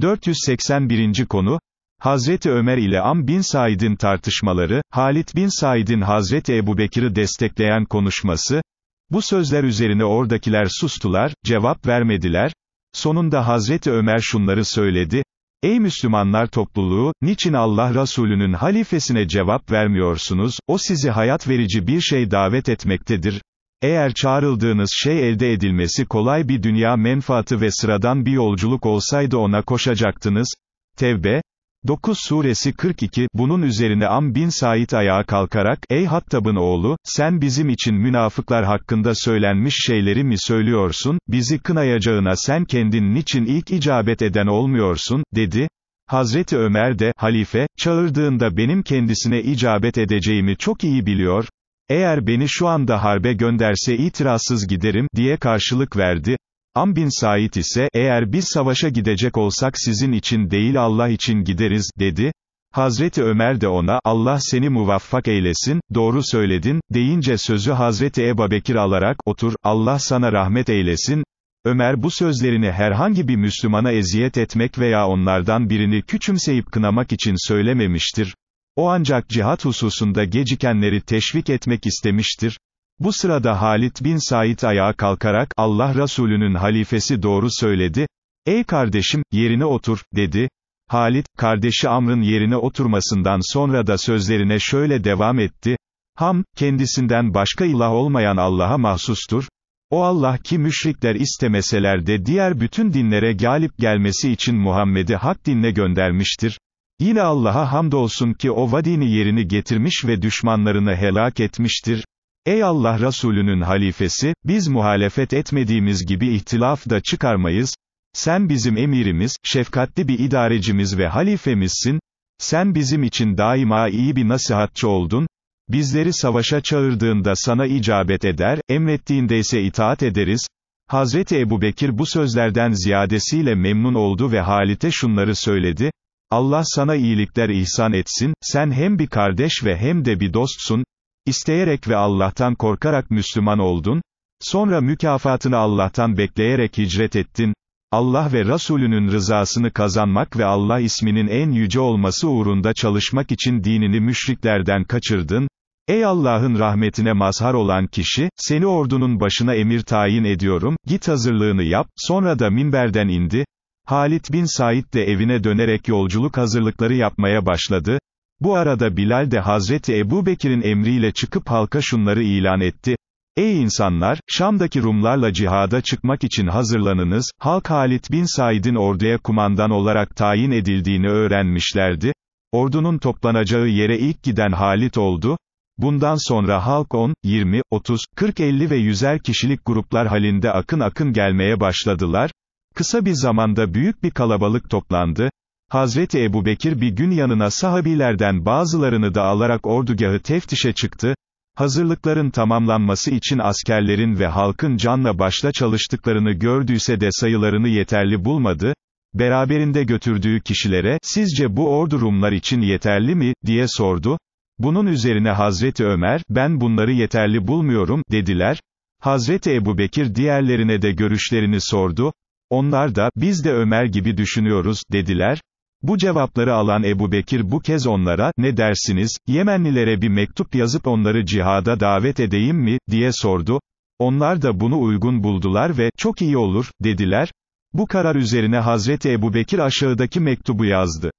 481. konu, Hazreti Ömer ile Am bin Said'in tartışmaları, Halit bin Said'in Hazreti Ebu Bekir'i destekleyen konuşması, bu sözler üzerine oradakiler sustular, cevap vermediler, sonunda Hazreti Ömer şunları söyledi, Ey Müslümanlar topluluğu, niçin Allah Resulü'nün halifesine cevap vermiyorsunuz, o sizi hayat verici bir şey davet etmektedir, eğer çağrıldığınız şey elde edilmesi kolay bir dünya menfaati ve sıradan bir yolculuk olsaydı ona koşacaktınız. Tevbe 9 suresi 42 Bunun üzerine Am bin Said ayağa kalkarak, Ey Hattab'ın oğlu, sen bizim için münafıklar hakkında söylenmiş şeyleri mi söylüyorsun, bizi kınayacağına sen kendin niçin ilk icabet eden olmuyorsun, dedi. Hazreti Ömer de, halife, çağırdığında benim kendisine icabet edeceğimi çok iyi biliyor, eğer beni şu anda harbe gönderse itirazsız giderim, diye karşılık verdi. Am bin Said ise, eğer biz savaşa gidecek olsak sizin için değil Allah için gideriz, dedi. Hazreti Ömer de ona, Allah seni muvaffak eylesin, doğru söyledin, deyince sözü Hazreti Ebabekir alarak, otur, Allah sana rahmet eylesin, Ömer bu sözlerini herhangi bir Müslümana eziyet etmek veya onlardan birini küçümseyip kınamak için söylememiştir. O ancak cihat hususunda gecikenleri teşvik etmek istemiştir. Bu sırada Halit bin Said ayağa kalkarak, Allah Resulü'nün halifesi doğru söyledi, ''Ey kardeşim, yerine otur.'' dedi. Halit, kardeşi Amr'ın yerine oturmasından sonra da sözlerine şöyle devam etti, Ham, kendisinden başka ilah olmayan Allah'a mahsustur. O Allah ki müşrikler istemeseler de diğer bütün dinlere galip gelmesi için Muhammed'i hak dinle göndermiştir. Yine Allah'a hamdolsun ki o vadini yerini getirmiş ve düşmanlarını helak etmiştir. Ey Allah Resulünün halifesi, biz muhalefet etmediğimiz gibi ihtilaf da çıkarmayız, sen bizim emirimiz, şefkatli bir idarecimiz ve halifemizsin, sen bizim için daima iyi bir nasihatçı oldun, bizleri savaşa çağırdığında sana icabet eder, emrettiğinde ise itaat ederiz, Hazreti Ebu Bekir bu sözlerden ziyadesiyle memnun oldu ve Halit'e şunları söyledi, Allah sana iyilikler ihsan etsin, sen hem bir kardeş ve hem de bir dostsun, isteyerek ve Allah'tan korkarak Müslüman oldun, sonra mükafatını Allah'tan bekleyerek hicret ettin, Allah ve Rasulünün rızasını kazanmak ve Allah isminin en yüce olması uğrunda çalışmak için dinini müşriklerden kaçırdın, Ey Allah'ın rahmetine mazhar olan kişi, seni ordunun başına emir tayin ediyorum, git hazırlığını yap, sonra da minberden indi, Halit bin Said de evine dönerek yolculuk hazırlıkları yapmaya başladı. Bu arada Bilal de Hazreti Ebu Bekir'in emriyle çıkıp halka şunları ilan etti. Ey insanlar, Şam'daki Rumlarla cihada çıkmak için hazırlanınız, halk Halit bin Said'in orduya kumandan olarak tayin edildiğini öğrenmişlerdi. Ordunun toplanacağı yere ilk giden Halit oldu. Bundan sonra halk 10, 20, 30, 40, 50 ve 100'er kişilik gruplar halinde akın akın gelmeye başladılar. Kısa bir zamanda büyük bir kalabalık toplandı, Hazreti Ebu Bekir bir gün yanına sahabilerden bazılarını da alarak ordugahı teftişe çıktı, hazırlıkların tamamlanması için askerlerin ve halkın canla başla çalıştıklarını gördüyse de sayılarını yeterli bulmadı, beraberinde götürdüğü kişilere, sizce bu ordu Rumlar için yeterli mi, diye sordu, bunun üzerine Hazreti Ömer, ben bunları yeterli bulmuyorum, dediler, Hazreti Ebu Bekir diğerlerine de görüşlerini sordu, onlar da, biz de Ömer gibi düşünüyoruz, dediler. Bu cevapları alan Ebu Bekir bu kez onlara, ne dersiniz, Yemenlilere bir mektup yazıp onları cihada davet edeyim mi, diye sordu. Onlar da bunu uygun buldular ve, çok iyi olur, dediler. Bu karar üzerine Hazreti Ebu Bekir aşağıdaki mektubu yazdı.